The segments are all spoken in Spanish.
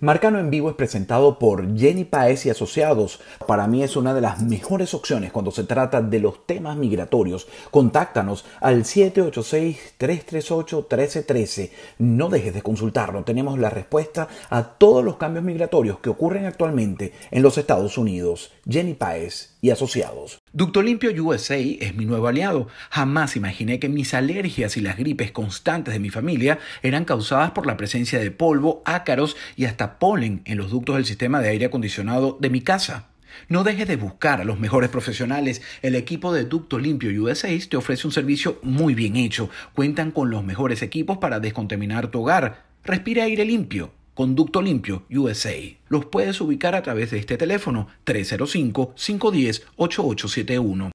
Marcano en vivo es presentado por Jenny Paez y Asociados. Para mí es una de las mejores opciones cuando se trata de los temas migratorios. Contáctanos al 786-338-1313. No dejes de consultarnos. Tenemos la respuesta a todos los cambios migratorios que ocurren actualmente en los Estados Unidos. Jenny Paez y asociados. Ducto Limpio USA es mi nuevo aliado. Jamás imaginé que mis alergias y las gripes constantes de mi familia eran causadas por la presencia de polvo, ácaros y hasta polen en los ductos del sistema de aire acondicionado de mi casa. No dejes de buscar a los mejores profesionales. El equipo de Ducto Limpio USA te ofrece un servicio muy bien hecho. Cuentan con los mejores equipos para descontaminar tu hogar. Respira aire limpio Conducto Limpio USA. Los puedes ubicar a través de este teléfono 305-510-8871.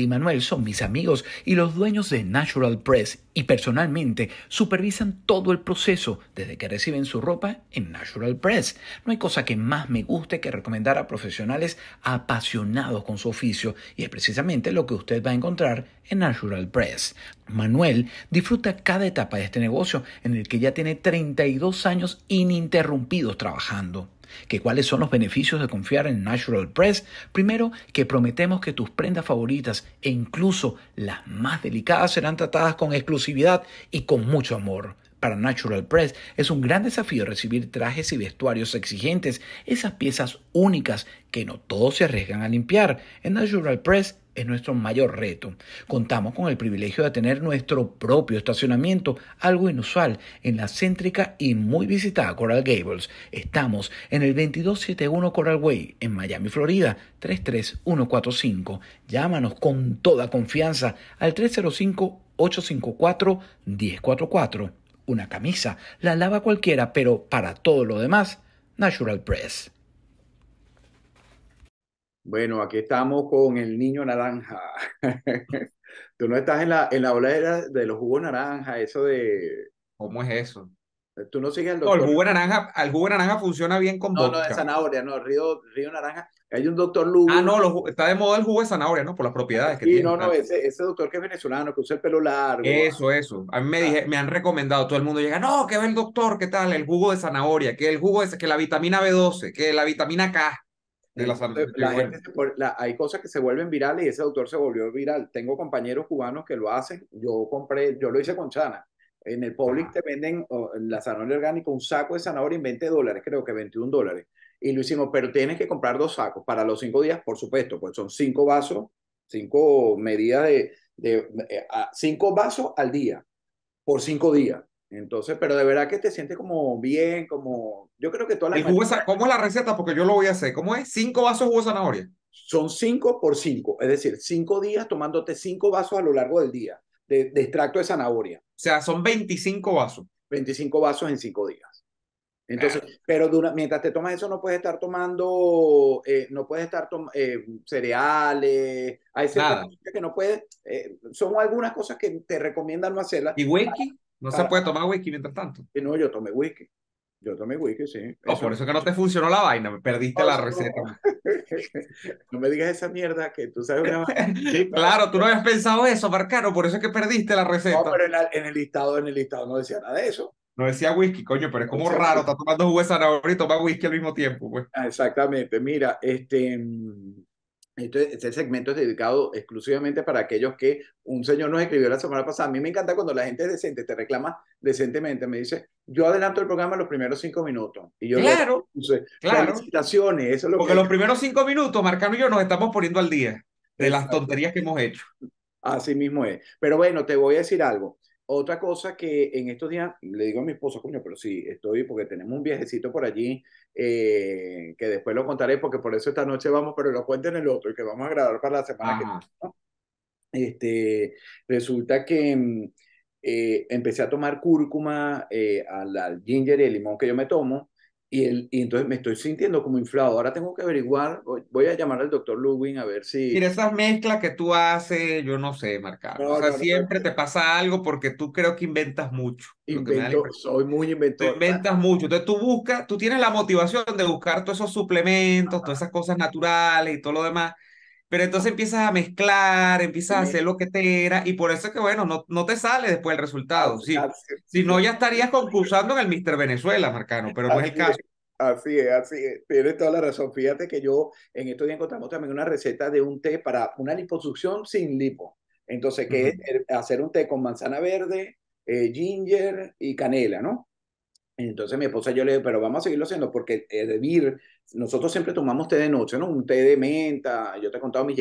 y Manuel son mis amigos y los dueños de Natural Press y personalmente supervisan todo el proceso desde que reciben su ropa en Natural Press. No hay cosa que más me guste que recomendar a profesionales apasionados con su oficio y es precisamente lo que usted va a encontrar en Natural Press. Manuel disfruta cada etapa de este negocio en el que ya tiene 32 años ininterrumpidos trabajando. ¿Que cuáles son los beneficios de confiar en Natural Press? Primero, que prometemos que tus prendas favoritas e incluso las más delicadas serán tratadas con exclusividad y con mucho amor. Para Natural Press es un gran desafío recibir trajes y vestuarios exigentes, esas piezas únicas que no todos se arriesgan a limpiar. En Natural Press es nuestro mayor reto. Contamos con el privilegio de tener nuestro propio estacionamiento, algo inusual, en la céntrica y muy visitada Coral Gables. Estamos en el 2271 Coral Way, en Miami, Florida, 33145. Llámanos con toda confianza al 305-854-1044. Una camisa, la lava cualquiera, pero para todo lo demás, Natural Press. Bueno, aquí estamos con el niño naranja. Tú no estás en la, en la ola de los jugos naranja, eso de... ¿Cómo es eso? Tú no sigues al doctor. el jugo naranja, jugo naranja funciona bien con No, no, de zanahoria, no, río, río naranja. Hay un doctor Lugo. Ah, no, está de moda el jugo de zanahoria, ¿no? Por las propiedades que sí, no, no, ah. ese, doctor que es venezolano, que usa el pelo largo. Eso, eso. A mí me, ah. dije, me han recomendado, todo el mundo llega, no, que ve el doctor, ¿qué tal? El jugo de zanahoria, que el jugo de, que la vitamina B12, que la vitamina K de la gente la, hay cosas que se vuelven virales y ese autor se volvió viral. Tengo compañeros cubanos que lo hacen. Yo compré, yo lo hice con Chana. En el Public ah. te venden la zanahoria orgánica, un saco de zanahoria en 20 dólares, creo que 21 dólares. Y lo hicimos, pero tienes que comprar dos sacos para los cinco días, por supuesto, pues son cinco vasos, cinco medidas de, eh, cinco vasos al día, por cinco días. Entonces, pero de verdad que te sientes como bien, como... Yo creo que toda las Jugo ¿Cómo es la receta? Porque yo lo voy a hacer. ¿Cómo es? ¿Cinco vasos de de zanahoria? Son cinco por cinco, es decir, cinco días tomándote cinco vasos a lo largo del día de, extracto de zanahoria. O sea, son 25 vasos. 25 vasos en cinco días. Entonces, pero mientras te tomas eso no puedes estar tomando, eh, no puedes estar tomando eh, cereales, hay que no puedes, eh, son algunas cosas que te recomiendan no hacerlas. ¿Y huequi? No se puede tomar whisky mientras tanto. no, yo tomé whisky. Yo tomé whisky, sí. No, por eso es que no te funcionó la vaina, perdiste la ah, receta. No. me digas esa mierda que tú sabes una Claro, tú no habías pensado eso, Marcano, por eso es que perdiste la receta. No, pero en, el listado, en el listado no decía nada de eso. No decía whisky, coño, pero es como raro, está tomando jugo de zanahoria y toma whisky al mismo tiempo, pues. Ah, exactamente. Mira, este mm, este, segmento es dedicado exclusivamente para aquellos que un señor nos escribió la semana pasada. A mí me encanta cuando la gente decente, te reclama decentemente. Me dice, yo adelanto el programa los primeros cinco minutos. Y yo claro, claro. felicitaciones. lo Porque los primeros cinco minutos, Marcano y yo nos estamos poniendo al día de las tonterías que hemos hecho. Así mismo es. Pero bueno, te voy a decir algo. Otra cosa que en estos días le digo a mi esposo, coño, pero sí, estoy porque tenemos un viajecito por allí eh, que después lo contaré porque por eso esta noche vamos, pero lo cuenten el otro y que vamos a grabar para la semana que viene. Este, resulta que mm, eh, empecé a tomar cúrcuma eh, al, ginger y el limón que yo me tomo y, el, y, entonces me estoy sintiendo como inflado. Ahora tengo que averiguar, voy, a llamar al doctor Lubin a ver si... Mira, esas mezclas que tú haces, yo no sé, marcar. o sea, siempre te pasa algo porque tú creo que inventas mucho. Invento, soy muy inventor. Tú inventas mucho. Entonces tú buscas, tú tienes la motivación de buscar todos esos suplementos, todas esas cosas naturales y todo lo demás. Pero entonces empiezas a mezclar, empiezas a hacer lo que te era, y por eso es que, bueno, no, no te sale después el resultado. Si, si no, ya estarías concursando en el Mister Venezuela, Marcano, pero no es el caso. así es, así es. Tienes toda la razón. Fíjate que yo en estos días encontramos también una receta de un té para una liposucción sin lipo. Entonces, que es hacer un té con manzana verde, eh, ginger y canela, ¿no? Entonces mi esposa yo le digo, pero vamos a seguirlo haciendo porque hervir eh, nosotros siempre tomamos té de noche, ¿no? Un té de menta, yo te he contado mi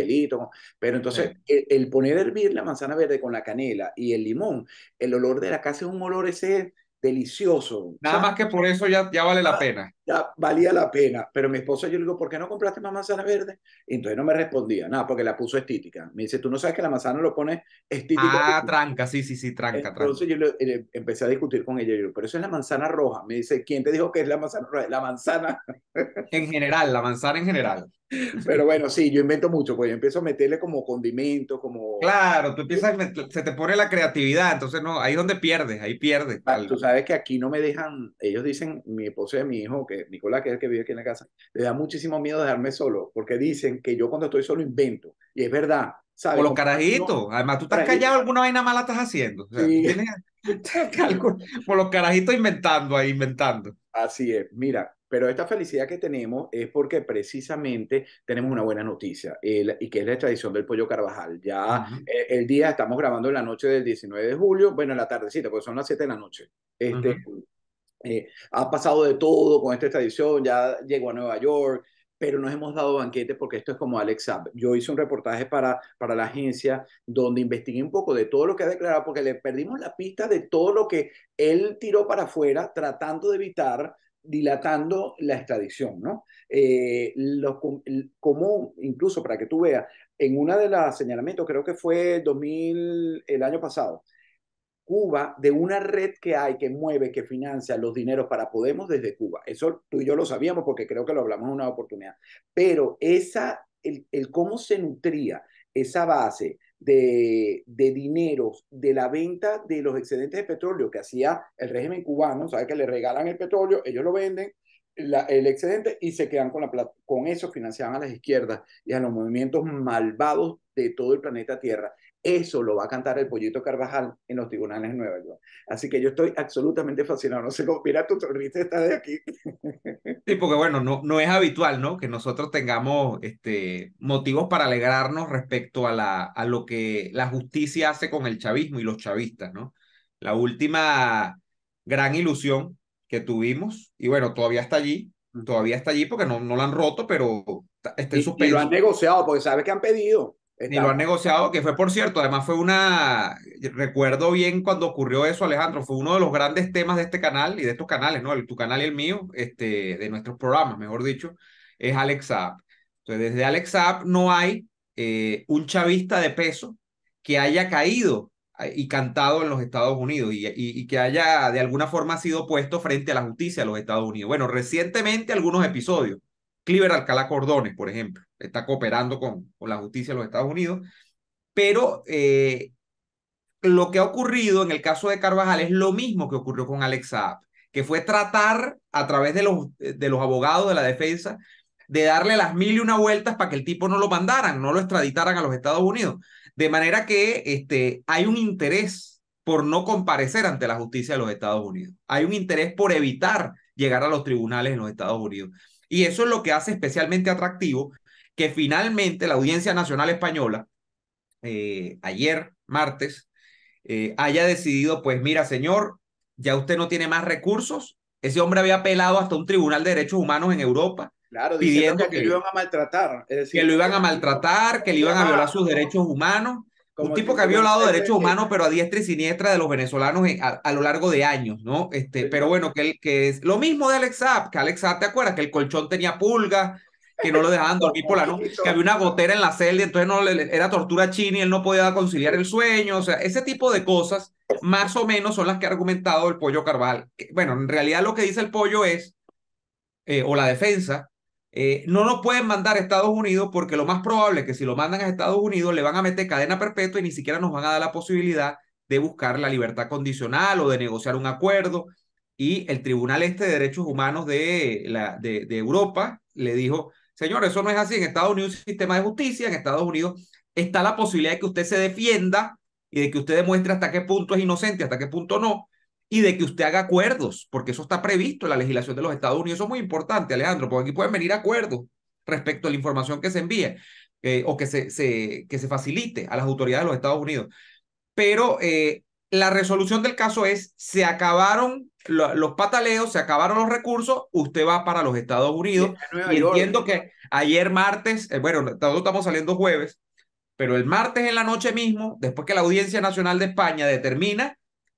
pero entonces el, el, poner a hervir la manzana verde con la canela y el limón, el olor de la casa es un olor ese delicioso. Nada más que por eso ya, ya vale la ah, pena. Ya valía la pena, pero mi esposa yo le digo, ¿por qué no compraste más manzana verde? Y entonces no me respondía, nada, porque la puso estética, Me dice, tú no sabes que la manzana lo pone estítica. Ah, tranca, sí, sí, sí, tranca, entonces yo empecé a discutir con ella, yo pero eso es la manzana roja. Me dice, ¿quién te dijo que es la manzana roja? La manzana. en general, la manzana en general. Pero bueno, sí, yo invento mucho, pues yo empiezo a meterle como condimento, como... Claro, tú empiezas, se te pone la creatividad, entonces no, ahí es donde pierdes, ahí pierdes. Ah, tú sabes que aquí no me dejan, ellos dicen, mi esposo y mi hijo, que Nicolás, que es el que vive aquí en la casa, le da muchísimo miedo dejarme solo, porque dicen que yo cuando estoy solo invento, y es verdad. Por los carajitos, además tú estás callado, alguna vaina mala estás haciendo. sí. por los carajitos inventando ahí, inventando. Así es, mira, pero esta felicidad que tenemos es porque precisamente tenemos una buena noticia y que es la tradición del pollo Carvajal. Ya eh, el, día, estamos grabando en la noche del 19 de julio, bueno, en la tardecita, porque son las 7 de la noche. Este, eh, ha pasado de todo con esta tradición, ya llegó a Nueva York, pero nos hemos dado banquete porque esto es como Alex Sab. Yo hice un reportaje para, para la agencia donde investigué un poco de todo lo que ha declarado, porque le perdimos la pista de todo lo que él tiró para afuera tratando de evitar dilatando la extradición, ¿no? Eh, como incluso para que tú veas, en una de las señalamientos, creo que fue 2000, el año pasado, Cuba, de una red que hay que mueve, que financia los dineros para Podemos desde Cuba. Eso tú y yo lo sabíamos porque creo que lo hablamos en una oportunidad. Pero esa, el cómo se nutría esa base de, de dineros de la venta de los excedentes de petróleo que hacía el régimen cubano, ¿sabes? Que le regalan el petróleo, ellos lo venden, el excedente y se quedan con la plata. Con eso financiaban a las izquierdas y a los movimientos malvados de todo el planeta Tierra. Eso lo va a cantar el Pollito Carvajal en los tribunales de Nueva York. Así que yo estoy absolutamente fascinado. No sé cómo, mira tu sonrisa está de aquí. Sí, porque bueno, no, no es habitual, ¿no? Que nosotros tengamos este, motivos para alegrarnos respecto a, la, a lo que la justicia hace con el chavismo y los chavistas, ¿no? La última gran ilusión que tuvimos, y bueno, todavía está allí, todavía está allí porque no, no la han roto, pero está, en Y lo han negociado porque sabes que han pedido. Ni lo han negociado, que fue por cierto, además fue una, recuerdo bien cuando ocurrió eso, Alejandro, fue uno de los grandes temas de este canal y de estos canales, ¿no? tu canal y el mío, este, de nuestros programas, mejor dicho, es Alexa Entonces, desde Alex no hay eh, un chavista de peso que haya caído eh, y cantado en los Estados Unidos y, y, y, que haya de alguna forma sido puesto frente a la justicia de los Estados Unidos. Bueno, recientemente algunos episodios, Cliver Alcalá Cordones, por ejemplo está cooperando con, con la justicia de los Estados Unidos, pero eh, lo que ha ocurrido en el caso de Carvajal es lo mismo que ocurrió con Alex Saab, que fue tratar a través de los, de los abogados de la defensa de darle las mil y una vueltas para que el tipo no lo mandaran, no lo extraditaran a los Estados Unidos. De manera que este, hay un interés por no comparecer ante la justicia de los Estados Unidos. Hay un interés por evitar llegar a los tribunales en los Estados Unidos. Y eso es lo que hace especialmente atractivo que finalmente la Audiencia Nacional Española, eh, ayer, martes, eh, haya decidido, pues mira, señor, ya usted no tiene más recursos. Ese hombre había apelado hasta un tribunal de derechos humanos en Europa. Claro, pidiendo que, lo iban a maltratar. que lo iban a maltratar, que le iban a violar sus derechos humanos. un tipo que ha violado derechos humanos, pero a diestra y siniestra de los venezolanos a, lo largo de años, ¿no? Este, Pero bueno, que, que es lo mismo de Alex Saab, que Alex ¿te acuerdas? Que el colchón tenía pulgas, que no lo dejaban dormir por la noche, que había una gotera en la celda, entonces no era tortura Chini, él no podía conciliar el sueño, o sea, ese tipo de cosas más o menos son las que ha argumentado el pollo Carval. Bueno, en realidad lo que dice el pollo es, eh, o la defensa, eh, no nos pueden mandar a Estados Unidos porque lo más probable es que si lo mandan a Estados Unidos le van a meter cadena perpetua y ni siquiera nos van a dar la posibilidad de buscar la libertad condicional o de negociar un acuerdo. Y el Tribunal Este de Derechos Humanos de, la, de Europa le dijo, Señor, eso no es así. En Estados Unidos hay un sistema de justicia, en Estados Unidos está la posibilidad de que usted se defienda y de que usted demuestre hasta qué punto es inocente, hasta qué punto no, y de que usted haga acuerdos, porque eso está previsto en la legislación de los Estados Unidos. Eso es muy importante, Alejandro, porque aquí pueden venir acuerdos respecto a la información que se envíe eh, o que se, se, que se facilite a las autoridades de los Estados Unidos. Pero eh, la resolución del caso es, se acabaron los pataleos, se acabaron los recursos, usted va para los Estados Unidos. y entiendo que ayer martes, eh, bueno, nosotros estamos saliendo jueves, pero el martes en la noche mismo, después que la Audiencia Nacional de España determina,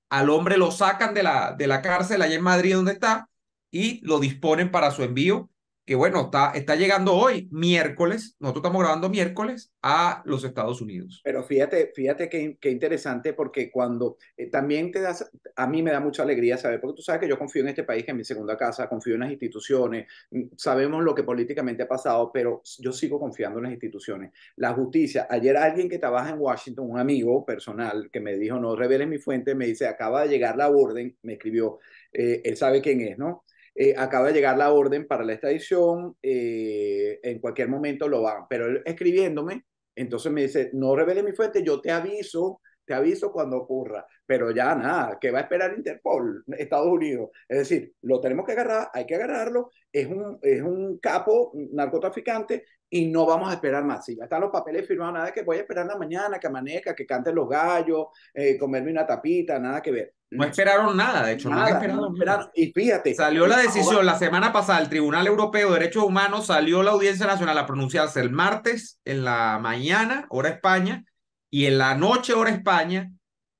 al hombre lo sacan de la, de la cárcel allá en Madrid donde está y lo disponen para su envío que bueno, está, está llegando hoy, miércoles, nosotros estamos grabando miércoles a los Estados Unidos. Pero fíjate, fíjate qué, interesante porque cuando eh, también te das, a mí me da mucha alegría saber, porque tú sabes que yo confío en este país, que es mi segunda casa, confío en las instituciones, mm, sabemos lo que políticamente ha pasado, pero yo sigo confiando en las instituciones. La justicia, ayer alguien que trabaja en Washington, un amigo personal que me dijo, no reveles mi fuente, me dice, acaba de llegar la orden, me escribió, eh, él sabe quién es, ¿no? Eh, acaba de llegar la orden para la extradición, eh, en cualquier momento lo van. Pero escribiéndome, entonces me dice, no revele mi fuente, yo te aviso, te aviso cuando ocurra. Pero ya nada, ¿qué va a esperar Interpol, Estados Unidos? Es decir, lo tenemos que agarrar, hay que agarrarlo, es un, es un capo narcotraficante y no vamos a esperar más. Si ya están los papeles firmados, nada que voy a esperar la mañana, que amanezca, que canten los gallos, eh, comerme una tapita, nada que ver. No mm. esperaron nada, de hecho, nada, no esperaron, esperaron. Y fíjate. Salió la decisión la semana pasada, el Tribunal Europeo de Derechos Humanos salió la Audiencia Nacional a pronunciarse el martes en la mañana, hora España, y en la noche, hora España,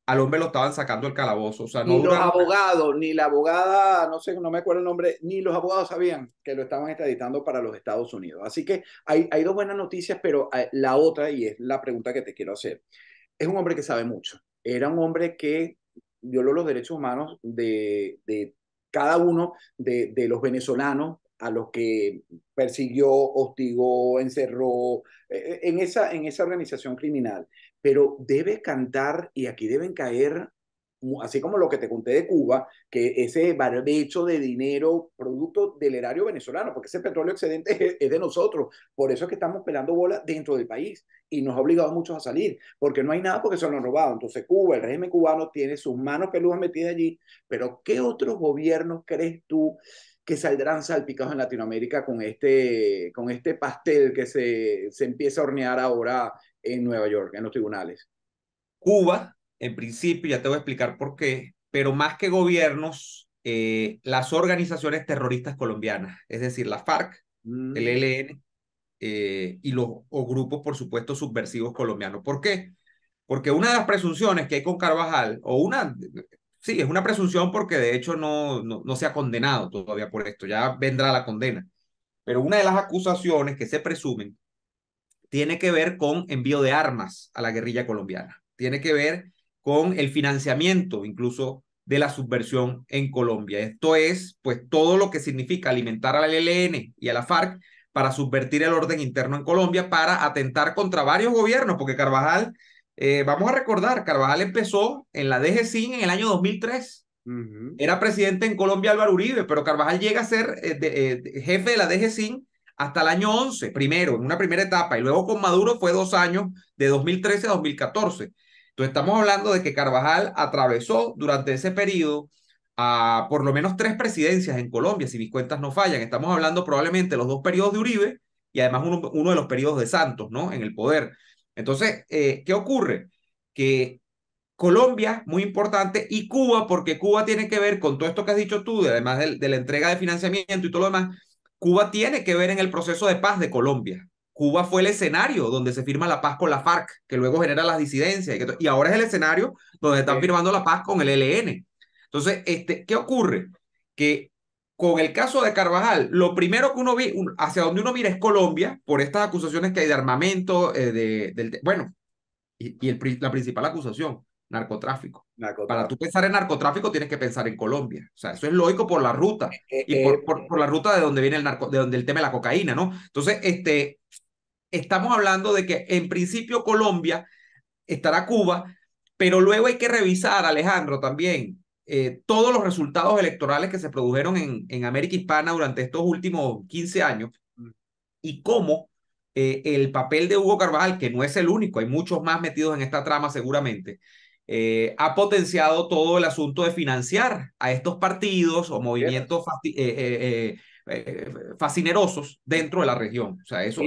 al hombre lo estaban sacando del calabozo. O sea, no ni los abogados, ni la abogada, no sé, no me acuerdo el nombre, ni los abogados sabían que lo estaban extraditando para los Estados Unidos. Así que hay, hay dos buenas noticias, pero eh, la otra, y es la pregunta que te quiero hacer, es un hombre que sabe mucho. Era un hombre que violó los derechos humanos de, cada uno de, los venezolanos a los que persiguió, hostigó, encerró, eh, eh, en esa, en esa organización criminal pero debe cantar, y aquí deben caer, así como lo que te conté de Cuba, que ese barbecho de dinero producto del erario venezolano, porque ese petróleo excedente es de nosotros, por eso es que estamos pelando bola dentro del país y nos ha obligado a muchos a salir, porque no hay nada porque se lo han robado. Entonces Cuba, el régimen cubano tiene sus manos peludas metidas allí, pero ¿qué otros gobiernos crees tú? que saldrán salpicados en Latinoamérica con este, con este pastel que se, se empieza a hornear ahora en Nueva York, en los tribunales. Cuba, en principio, ya te voy a explicar por qué, pero más que gobiernos, eh, las organizaciones terroristas colombianas, es decir, la FARC, mm. el ELN eh, y los o grupos, por supuesto, subversivos colombianos. ¿Por qué? Porque una de las presunciones que hay con Carvajal, o una, sí, es una presunción porque de hecho no, no, no se ha condenado todavía por esto, ya vendrá la condena. Pero una de las acusaciones que se presumen tiene que ver con envío de armas a la guerrilla colombiana, tiene que ver con el financiamiento incluso de la subversión en Colombia. Esto es, pues, todo lo que significa alimentar a la ELN y a la FARC para subvertir el orden interno en Colombia, para atentar contra varios gobiernos, porque Carvajal, eh, vamos a recordar, Carvajal empezó en la DGCIN en el año 2003. Era presidente en Colombia Álvaro Uribe, pero Carvajal llega a ser eh, eh, jefe de la DGCIN hasta el año 11, primero, en una primera etapa, y luego con Maduro fue dos años, de 2013 a 2014. Entonces estamos hablando de que Carvajal atravesó durante ese periodo a ah, por lo menos tres presidencias en Colombia, si mis cuentas no fallan. Estamos hablando probablemente de los dos periodos de Uribe y además uno, de los periodos de Santos, ¿no? En el poder. Entonces, eh, ¿qué ocurre? Que Colombia, muy importante, y Cuba, porque Cuba tiene que ver con todo esto que has dicho tú, además de la entrega de financiamiento y todo lo demás, Cuba tiene que ver en el proceso de paz de Colombia. Cuba fue el escenario donde se firma la paz con la FARC, que luego genera las disidencias, y, ahora es el escenario donde están firmando la paz con el ELN. Entonces, este, ¿qué ocurre? Que con el caso de Carvajal, lo primero que uno ve, hacia donde uno mira es Colombia, por estas acusaciones que hay de armamento, eh, de, del, bueno, y, la principal acusación, narcotráfico. Para tú pensar en narcotráfico tienes que pensar en Colombia. O sea, eso es lógico por la ruta eh, eh, y eh, por, la ruta de donde viene el narco, de donde el tema de la cocaína, ¿no? Entonces, este, estamos hablando de que en principio Colombia estará Cuba, pero luego hay que revisar, Alejandro, también todos los resultados electorales que se produjeron en, en América Hispana durante estos últimos 15 años mm. y cómo el papel de Hugo Carvajal, que no es el único, hay muchos más metidos en esta trama seguramente, eh, ha potenciado todo el asunto de financiar a estos partidos o movimientos eh, eh, fascinerosos dentro de la región. O sea, eso,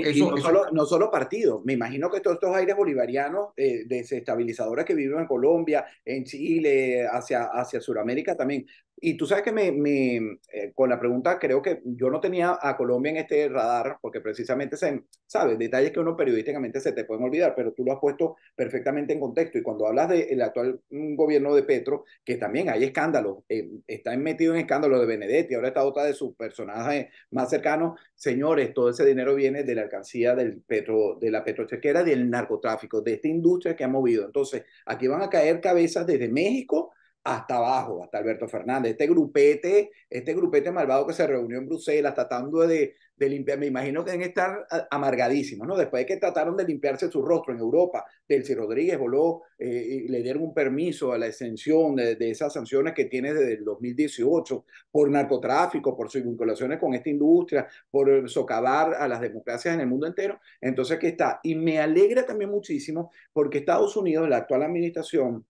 no, Solo, partidos, me imagino que todos estos aires bolivarianos desestabilizadores que viven en Colombia, en Chile, hacia, hacia Sudamérica también, y tú sabes que me, eh, con la pregunta creo que yo no tenía a Colombia en este radar, porque precisamente se, sabes, detalles que uno periodísticamente se te pueden olvidar, pero tú lo has puesto perfectamente en contexto. Y cuando hablas del actual mm, gobierno de Petro, que también hay escándalos, eh, está metido en escándalos de Benedetti, ahora está otra de sus personajes más cercanos. Señores, todo ese dinero viene de la alcancía del Petro, de la petrochequera, del narcotráfico, de esta industria que ha movido. Entonces, aquí van a caer cabezas desde México hasta abajo, hasta Alberto Fernández. Este grupete, este grupete malvado que se reunió en Bruselas tratando de, de limpiar, me imagino que deben estar amargadísimos, ¿no? Después de que trataron de limpiarse su rostro en Europa, Delcy Rodríguez voló, eh, y le dieron un permiso a la exención de, esas sanciones que tiene desde el 2018 por narcotráfico, por sus vinculaciones con esta industria, por socavar a las democracias en el mundo entero. Entonces, ¿qué está? Y me alegra también muchísimo porque Estados Unidos, la actual administración,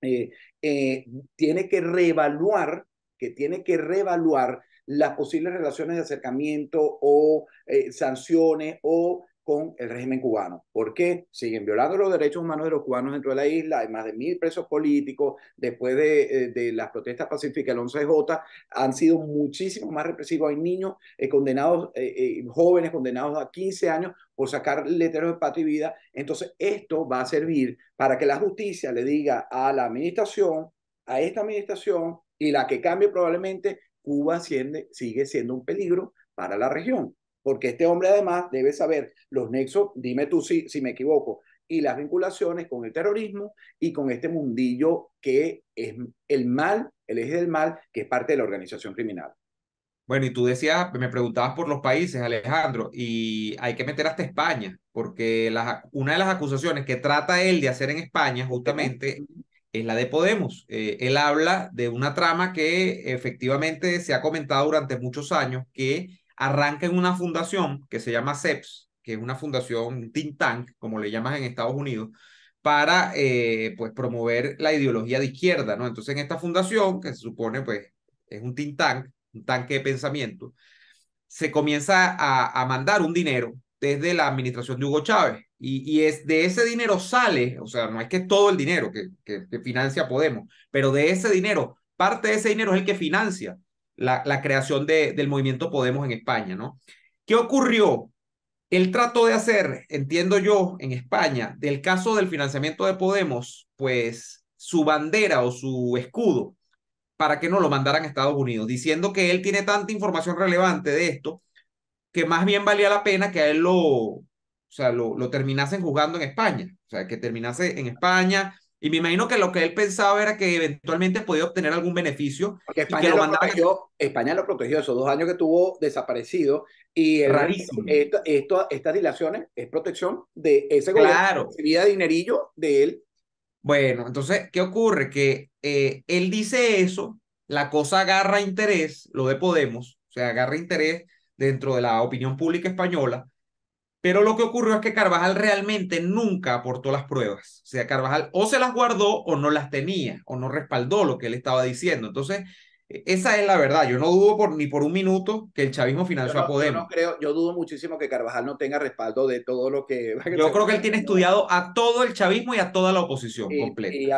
eh, eh, tiene que reevaluar, que tiene que reevaluar las posibles relaciones de acercamiento o eh, sanciones o con el régimen cubano. ¿Por qué? Siguen violando los derechos humanos de los cubanos dentro de la isla, hay más de mil presos políticos, después de, eh, las protestas pacíficas el 11J, han sido muchísimo más represivos, hay niños eh, condenados, eh, jóvenes condenados a 15 años por sacar letreros de patria y vida. Entonces, esto va a servir para que la justicia le diga a la administración, a esta administración y la que cambie probablemente, Cuba sigue siendo un peligro para la región porque este hombre además debe saber los nexos, dime tú si, si me equivoco, y las vinculaciones con el terrorismo y con este mundillo que es el mal, el eje del mal, que es parte de la organización criminal. Bueno, y tú decías, me preguntabas por los países, Alejandro, y hay que meter hasta España, porque una de las acusaciones que trata él de hacer en España justamente es la de Podemos. Eh, él habla de una trama que efectivamente se ha comentado durante muchos años, que arranca en una fundación que se llama CEPS, que es una fundación think tank, como le llaman en Estados Unidos, para eh, pues, promover la ideología de izquierda, ¿no? Entonces, en esta fundación, que se supone pues es un think tank, un tanque de pensamiento, se comienza a, mandar un dinero desde la administración de Hugo Chávez. Y, es de ese dinero sale, o sea, no es que todo el dinero que, que, que financia Podemos, pero de ese dinero, parte de ese dinero es el que financia la, creación de, del movimiento Podemos en España, ¿no? ¿Qué ocurrió? Él trató de hacer, entiendo yo, en España, del caso del financiamiento de Podemos, pues su bandera o su escudo para que no lo mandaran a Estados Unidos, diciendo que él tiene tanta información relevante de esto que más bien valía la pena que a él lo, o sea, lo, lo terminasen jugando en España, o sea, que terminase en España y me imagino que lo que él pensaba era que eventualmente podía obtener algún beneficio. España, que lo, protegió, España lo protegió esos dos años que tuvo desaparecido. Y Rarísimo. Esto, estas dilaciones es protección de ese gobierno. Claro. dinerillo de él. Bueno, entonces, ¿qué ocurre? Que eh, él dice eso, la cosa agarra interés, lo de Podemos, o sea, agarra interés dentro de la opinión pública española. Pero lo que ocurrió es que Carvajal realmente nunca aportó las pruebas. O sea, Carvajal o se las guardó o no las tenía, o no respaldó lo que él estaba diciendo. Entonces, e, esa es la verdad. Yo no dudo por, ni por un minuto que el chavismo financió a Podemos. Yo no creo, yo dudo muchísimo que Carvajal no tenga respaldo de todo lo que. Yo creo que él tiene estudiado a todo el chavismo y a toda la oposición completa. Y,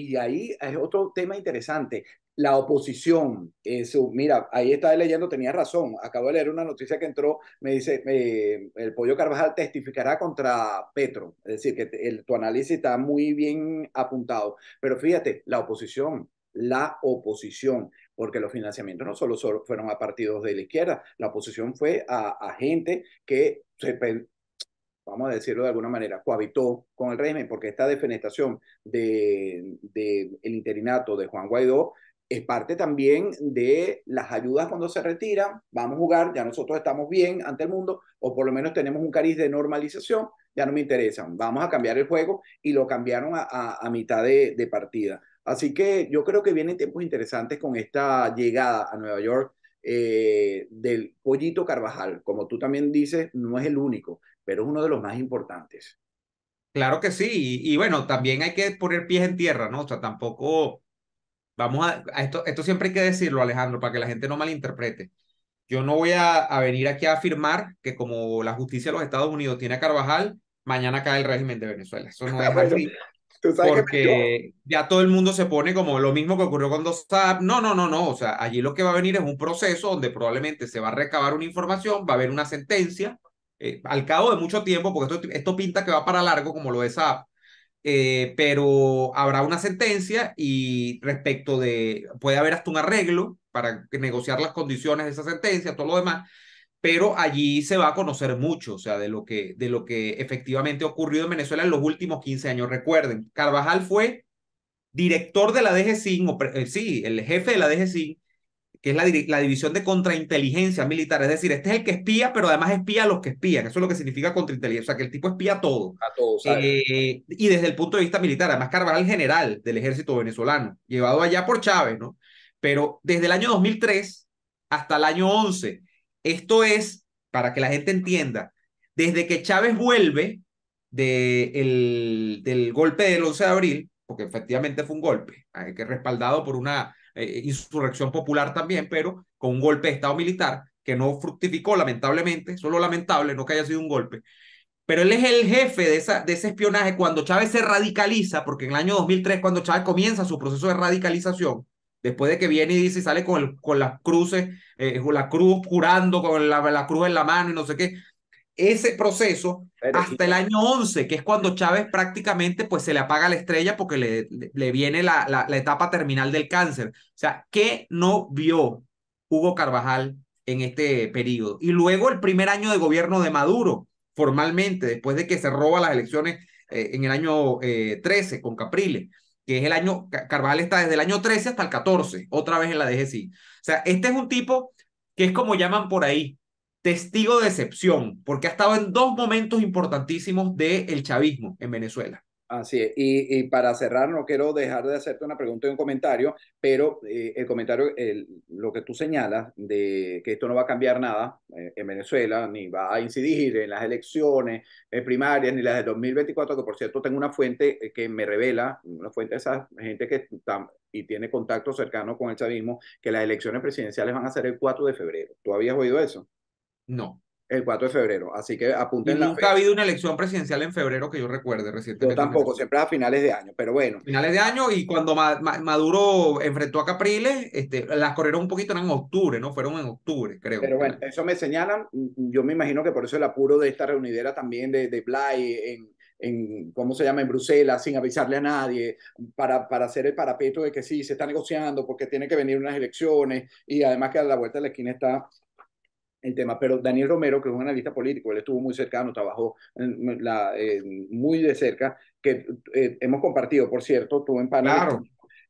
y ahí es otro tema interesante la oposición, eso, eh, mira, ahí estaba leyendo, tenía razón, acabo de leer una noticia que entró, me dice, eh, el Pollo Carvajal testificará contra Petro, es decir, que el, tu análisis está muy bien apuntado, pero fíjate, la oposición, la oposición, porque los financiamientos no solo, fueron a partidos de la izquierda, la oposición fue a, gente que vamos a decirlo de alguna manera, cohabitó con el régimen, porque esta defenestación del de, el interinato de Juan Guaidó es parte también de las ayudas cuando se retiran, vamos a jugar, ya nosotros estamos bien ante el mundo, o por lo menos tenemos un cariz de normalización, ya no me interesan, vamos a cambiar el juego y lo cambiaron a, mitad de, partida. Así que yo creo que vienen tiempos interesantes con esta llegada a Nueva York eh, del Pollito Carvajal. Como tú también dices, no es el único, pero es uno de los más importantes. Claro que sí, y, y bueno, también hay que poner pies en tierra, ¿no? O sea, tampoco vamos a, esto, esto siempre hay que decirlo, Alejandro, para que la gente no malinterprete. Yo no voy a, venir aquí a afirmar que como la justicia de los Estados Unidos tiene a Carvajal, mañana cae el régimen de Venezuela. Eso no es así. Porque ya todo el mundo se pone como lo mismo que ocurrió con dos No, no, no, no. O sea, allí lo que va a venir es un proceso donde probablemente se va a recabar una información, va a haber una sentencia. Eh, al cabo de mucho tiempo, porque esto, esto pinta que va para largo, como lo de SAP, eh, pero habrá una sentencia y respecto de, puede haber hasta un arreglo para negociar las condiciones de esa sentencia, todo lo demás, pero allí se va a conocer mucho, o sea, de lo que, de lo que efectivamente ha ocurrido en Venezuela en los últimos 15 años. Recuerden, Carvajal fue director de la DGCIN, eh, sí, el jefe de la DGCIN que es la, División de Contrainteligencia Militar. Es decir, este es el que espía, pero además espía a los que espían. Eso es lo que significa contrainteligencia. O sea, que el tipo espía a todo. A todos. Eh, y desde el punto de vista militar, además Carvajal, general del ejército venezolano, llevado allá por Chávez, ¿no? Pero desde el año 2003 hasta el año 11, esto es, para que la gente entienda, desde que Chávez vuelve del golpe del 11 de abril, porque efectivamente fue un golpe, que respaldado por una eh, insurrección popular también, pero con un golpe de Estado militar que no fructificó lamentablemente, solo lamentable, no que haya sido un golpe. Pero él es el jefe de, esa, de ese espionaje cuando Chávez se radicaliza, porque en el año 2003, cuando Chávez comienza su proceso de radicalización, después de que viene y dice sale con, el, con las cruces, eh, con la cruz curando, con la, cruz en la mano y no sé qué, ese proceso hasta el año 11, que es cuando Chávez prácticamente pues se le apaga la estrella porque le, le viene la, la, etapa terminal del cáncer. O sea, ¿qué no vio Hugo Carvajal en este periodo? Y luego el primer año de gobierno de Maduro, formalmente, después de que se roba las elecciones eh, en el año 13 eh, con Capriles, que es el año, Carvajal está desde el año 13 hasta el 14, otra vez en la DGC. O sea, este es un tipo que es como llaman por ahí, testigo de excepción, porque ha estado en dos momentos importantísimos del chavismo en Venezuela. Así es. Y, para cerrar, no quiero dejar de hacerte una pregunta y un comentario, pero eh, el comentario, lo que tú señalas de que esto no va a cambiar nada eh, en Venezuela, ni va a incidir en las elecciones eh, primarias, ni las de 2024, que por cierto tengo una fuente que me revela, una fuente de esa gente que y tiene contacto cercano con el chavismo, que las elecciones presidenciales van a ser el 4 de febrero. ¿Tú habías oído eso? No. El 4 de febrero, así que apunten Nunca ha habido una elección presidencial en febrero que yo recuerde recientemente. Yo tampoco, siempre a finales de año, pero bueno. Finales de año y cuando Maduro enfrentó a Capriles, este, las corrieron un poquito, en octubre, ¿no? Fueron en octubre, creo. Pero bueno, eso me señalan, yo me imagino que por eso el apuro de esta reunidera también de, de en, en, ¿cómo se llama?, en Bruselas, sin avisarle a nadie, para, para hacer el parapeto de que sí, se está negociando porque tiene que venir unas elecciones y además que a la vuelta de la esquina está el tema, pero Daniel Romero, que es un analista político, él estuvo muy cercano, trabajó la, muy de cerca, que eh, hemos compartido, por cierto, tú en panel,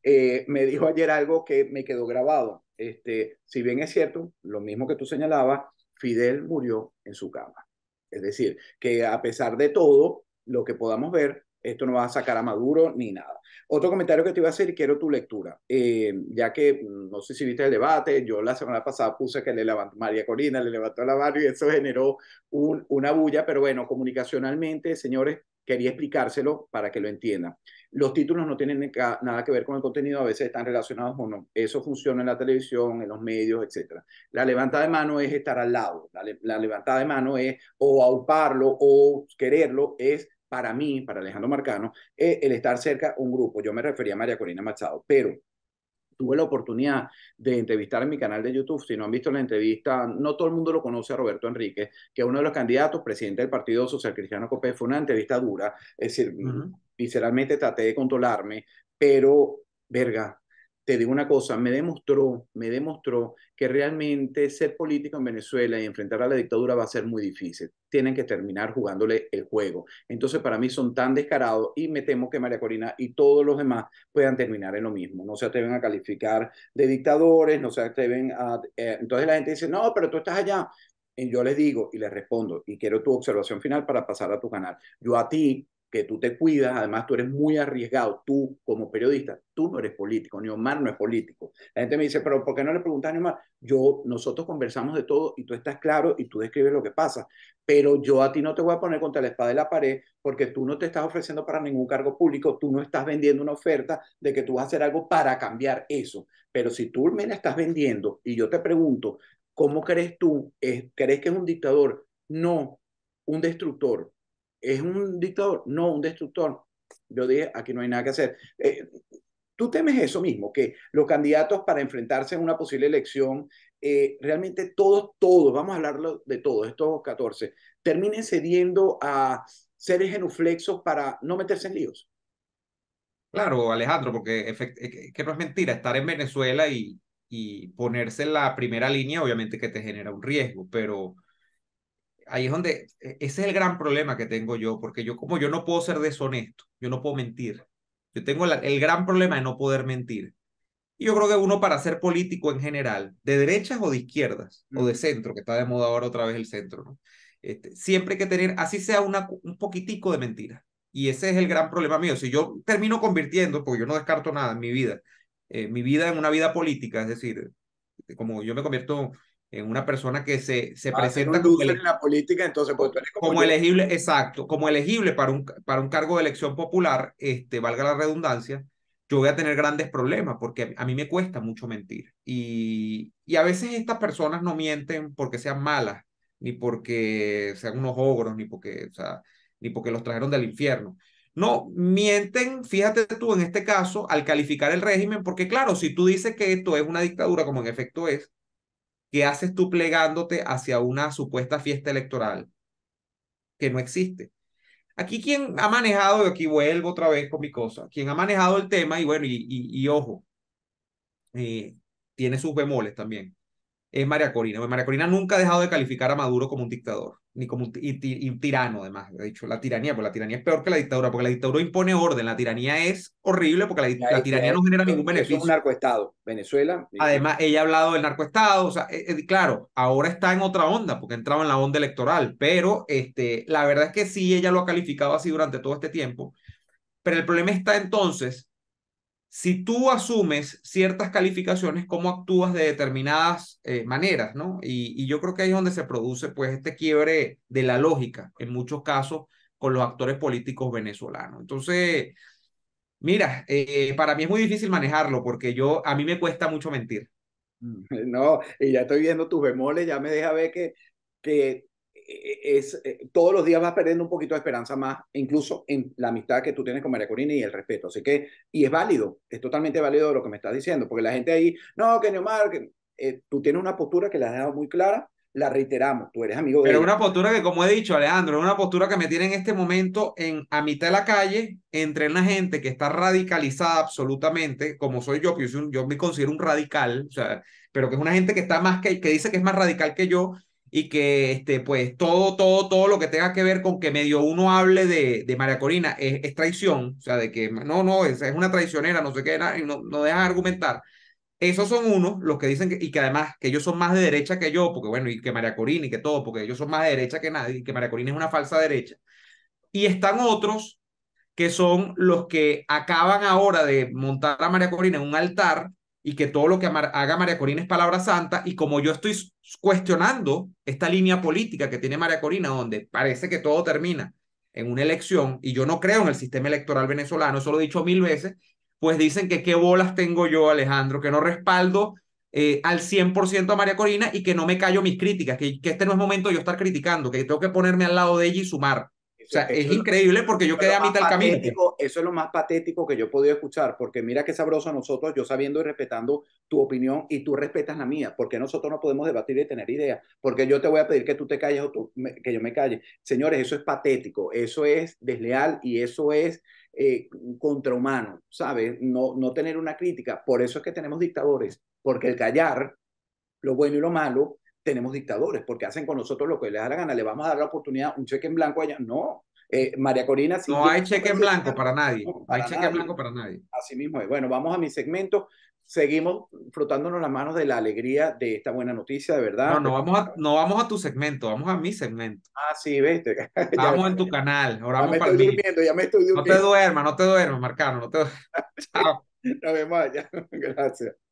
eh, me dijo ayer algo que me quedó grabado. Este, si bien es cierto, lo mismo que tú señalabas, Fidel murió en su cama. Es decir, que a pesar de todo, lo que podamos ver, esto no va a sacar a Maduro ni nada. Otro comentario que te iba a hacer, quiero tu lectura, eh, ya que mm, no sé si viste el debate, yo la semana pasada puse que le levantó María Corina, le levantó la mano y eso generó una bulla, pero bueno, comunicacionalmente, señores, quería explicárselo para que lo entiendan. Los títulos no tienen nada que ver con el contenido, a veces están relacionados o no. Eso funciona en la televisión, en los medios, etc. La levantada de mano es estar al lado, la, la levantada de mano es o auparlo o quererlo, es para mí, para Alejandro Marcano, eh, el estar cerca un grupo. Yo me refería a María Corina Machado, pero tuve la oportunidad de entrevistar en mi canal de YouTube, si no han visto la entrevista, no todo el mundo lo conoce a Roberto Enrique que es uno de los candidatos, presidente del Partido Social Cristiano Copé, fue una entrevista dura, es decir, traté de controlarme, pero, verga, te digo una cosa, me demostró, me demostró que realmente ser político en Venezuela y enfrentar a la dictadura va a ser muy difícil. Tienen que terminar jugándole el juego. Entonces, para mí son tan descarados y me temo que María Corina y todos los demás puedan terminar en lo mismo. No se atreven a calificar de dictadores, no se atreven a... Eh, entonces la gente dice, no, pero tú estás allá. Y yo les digo y les respondo, y quiero tu observación final para pasar a tu canal. Yo a ti que tú te cuidas, además tú eres muy arriesgado, tú como periodista, tú no eres político, ni Omar no es político. La gente me dice, pero ¿por qué no le preguntas a Omar? Yo, nosotros conversamos de todo y tú estás claro y tú describes lo que pasa, pero yo a ti no te voy a poner contra la espada de la pared porque tú no te estás ofreciendo para ningún cargo público, tú no estás vendiendo una oferta de que tú vas a hacer algo para cambiar eso, pero si tú me la estás vendiendo y yo te pregunto, ¿cómo crees tú? Eh, ¿Crees que es un dictador? No, un destructor ¿Es un dictador? No, un destructor. Yo dije, aquí no hay nada que hacer. Eh, ¿Tú temes eso mismo? Que los candidatos para enfrentarse a una posible elección, eh, realmente todos, todos, vamos a hablarlo de todos, estos 14, terminen cediendo a seres genuflexos para no meterse en líos. Claro, Alejandro, porque que no es mentira, estar en Venezuela y, y ponerse en la primera línea obviamente que te genera un riesgo, pero ahí es donde, e, ese es el gran problema que tengo yo, porque yo como yo no puedo ser deshonesto, yo no puedo mentir. Yo tengo el gran problema de no poder mentir. Y yo creo que uno para ser político en general, de derechas o de izquierdas, o de mm. centro, que está de moda ahora otra vez el centro, ¿no? Este, siempre hay que tener, así sea un poquitico de mentira. Y ese es el gran problema mío. Si yo termino convirtiendo, porque yo no descarto nada en mi vida, eh, mi vida en una vida política, es decir, como yo me convierto en eh, una persona que se, se presenta como, elegible, exacto, como elegible para un, para un cargo de elección popular, este, valga la redundancia, yo voy a tener grandes problemas porque a mí me cuesta mucho mentir. Y, a veces estas personas no mienten porque sean malas, ni porque sean unos ogros, ni porque, o sea, ni porque los trajeron del infierno. No, mienten, fíjate tú en este caso, al calificar el régimen, porque claro, si tú dices que esto es una dictadura, como en efecto es, ¿Qué haces tú plegándote hacia una supuesta fiesta electoral que no existe? Aquí quien ha manejado, y aquí vuelvo otra vez con mi cosa, quien ha manejado el tema, y bueno, y, ojo, eh, tiene sus bemoles también es María Corina. Pues María Corina nunca ha dejado de calificar a Maduro como un dictador, ni como un, y, tirano, además. dicho la tiranía, pues la tiranía es peor que la dictadura, porque la dictadura impone orden. La tiranía es horrible porque la, tiranía no genera ningún beneficio. Es un narcoestado, Venezuela. Además, ella ha hablado del narcoestado. O sea, eh, eh, claro, ahora está en otra onda, porque entraba en la onda electoral, pero este, la verdad es que sí, ella lo ha calificado así durante todo este tiempo. Pero el problema está entonces si tú asumes ciertas calificaciones, cómo actúas de determinadas eh, maneras, ¿no? Y, yo creo que ahí es donde se produce pues este quiebre de la lógica, en muchos casos, con los actores políticos venezolanos. Entonces, mira, eh, para mí es muy difícil manejarlo porque yo, a mí me cuesta mucho mentir. No, y ya estoy viendo tus bemoles, ya me deja ver que, que e-, e-, es, eh, todos los días vas perdiendo un poquito de esperanza más, incluso en la amistad que tú tienes con María Corina y el respeto. Así que, y es válido, es totalmente válido lo que me estás diciendo, porque la gente ahí, no, que Neomar, que, eh, tú tienes una postura que la has dado muy clara, la reiteramos, tú eres amigo de Pero una postura que, como he dicho, Alejandro, es una postura que me tiene en este momento en a mitad de la calle, entre una gente que está radicalizada absolutamente, como soy yo, que yo, me considero un radical, o sea, pero que es una gente que está más que, que dice que es más radical que yo, y que este, pues todo, todo, todo lo que tenga que ver con que medio uno hable de, de María Corina es, traición, o sea, de que no, no, es, una traicionera, no sé qué, nada, no, no deja argumentar. Esos son unos, los que dicen, y que además, que ellos son más de derecha que yo, porque bueno, y que María Corina y que todo, porque ellos son más de derecha que nadie, y que María Corina es una falsa derecha. Y están otros que son los que acaban ahora de montar a María Corina en un altar y que todo lo que haga María Corina es palabra santa, y como yo estoy cuestionando esta línea política que tiene María Corina, donde parece que todo termina en una elección, y yo no creo en el sistema electoral venezolano, eso lo he dicho mil veces, pues dicen que qué bolas tengo yo, Alejandro, que no respaldo eh, al 100% a María Corina y que no me callo mis críticas, que, que este no es momento yo estar criticando, que tengo que ponerme al lado de ella y sumar o sea, es increíble porque yo quedé a mitad del camino. Eso es lo más patético que yo he podido escuchar, porque mira qué sabroso nosotros, yo sabiendo y respetando tu opinión y tú respetas la mía, porque nosotros no podemos debatir y tener ideas, porque yo te voy a pedir que tú te calles o que yo me calle. Señores, eso es patético, eso es desleal y eso es eh, contrahumano, ¿sabes? No, no tener una crítica. Por eso es que tenemos dictadores, porque el callar lo bueno y lo malo tenemos dictadores, porque hacen con nosotros lo que les da la gana, le vamos a dar la oportunidad, un cheque en blanco allá, no. Eh, María Corina. no hay cheque en blanco para, nadie. hay cheque en blanco para nadie. Así mismo es. Bueno, vamos a mi segmento. Seguimos frotándonos las manos de la alegría de esta buena noticia, de verdad. No, no vamos a, no vamos a tu segmento, vamos a mi segmento. Ah, sí, vete. Vamos en tu canal. Ahora para No te duermas, no te duermas, Marcano. No te... Chao. Nos vemos allá. Gracias.